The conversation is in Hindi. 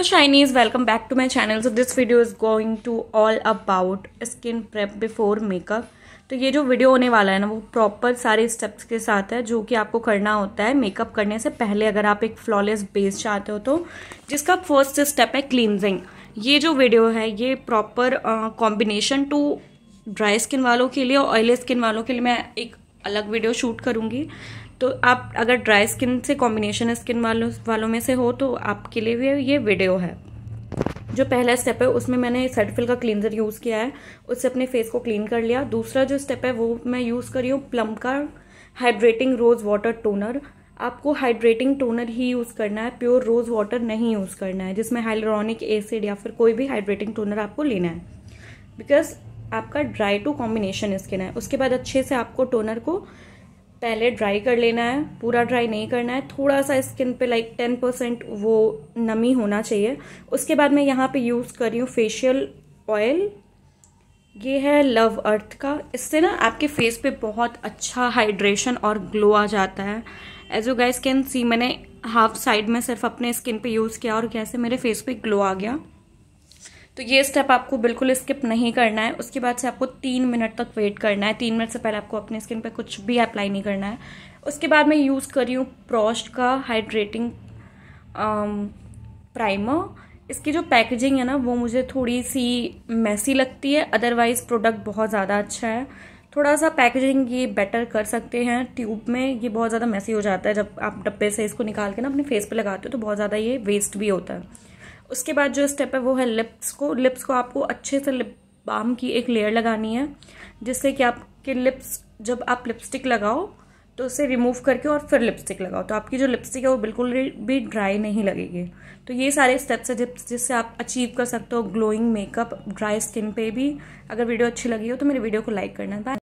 hello shinies welcome back to my channel this video is going to all about skin skin prep before तो ये जो वीडियो होने वाला है ना वो प्रॉपर सारे स्टेप्स के साथ है जो कि आपको करना होता है मेकअप करने से पहले अगर आप एक फ्लॉलेस बेस चाहते हो तो जिसका फर्स्ट स्टेप है क्लींजिंग ये जो वीडियो है ये proper combination to dry skin वालों के लिए और ऑयली स्किन वालों के लिए मैं एक अलग वीडियो शूट करूँगी तो आप अगर ड्राई स्किन से कॉम्बिनेशन स्किन वालों वालों में से हो तो आपके लिए भी ये वीडियो है जो पहला स्टेप है उसमें मैंने सेटफिल का क्लिनजर यूज़ किया है उससे अपने फेस को क्लीन कर लिया दूसरा जो स्टेप है वो मैं यूज़ कर रही हूँ प्लम का हाइड्रेटिंग रोज़ वाटर टोनर आपको हाइड्रेटिंग टोनर ही यूज़ करना है प्योर रोज़ वाटर नहीं यूज़ करना है जिसमें हाइलोरॉनिक एसिड या फिर कोई भी हाइड्रेटिंग टोनर आपको लेना है बिकॉज आपका ड्राई टू कॉम्बिनेशन स्किन है उसके बाद अच्छे से आपको टोनर को पहले ड्राई कर लेना है पूरा ड्राई नहीं करना है थोड़ा सा स्किन पे लाइक टेन परसेंट वो नमी होना चाहिए उसके बाद मैं यहाँ पे यूज़ कर रही हूँ फेशियल ऑयल ये है लव अर्थ का इससे ना आपके फेस पे बहुत अच्छा हाइड्रेशन और ग्लो आ जाता है as you guys can see मैंने हाफ साइड में सिर्फ अपने स्किन पे यूज़ किया और कैसे मेरे फेस पे ग्लो आ गया तो ये स्टेप आपको बिल्कुल स्किप नहीं करना है उसके बाद से आपको तीन मिनट तक वेट करना है तीन मिनट से पहले आपको अपने स्किन पर कुछ भी अप्लाई नहीं करना है उसके बाद मैं यूज़ करी हूँ प्रॉस्ट का हाइड्रेटिंग प्राइमर um, इसकी जो पैकेजिंग है ना वो मुझे थोड़ी सी मैसी लगती है अदरवाइज़ प्रोडक्ट बहुत ज़्यादा अच्छा है थोड़ा सा पैकेजिंग ये बेटर कर सकते हैं ट्यूब में ये बहुत ज़्यादा मैसी हो जाता है जब आप डब्बे से इसको निकाल के ना अपने फेस पे लगाते हो तो बहुत ज़्यादा ये वेस्ट भी होता है उसके बाद जो स्टेप है वो है लिप्स को लिप्स को आपको अच्छे से लिप बाम की एक लेयर लगानी है जिससे कि आपके लिप्स जब आप लिपस्टिक लगाओ तो उसे रिमूव करके और फिर लिपस्टिक लगाओ तो आपकी जो लिपस्टिक है वो बिल्कुल भी ड्राई नहीं लगेगी तो ये सारे स्टेप्स है जिससे आप अचीव कर सकते हो ग्लोइंग मेकअप ड्राई स्किन पे भी अगर वीडियो अच्छी लगी हो तो मेरे वीडियो को लाइक करना बाय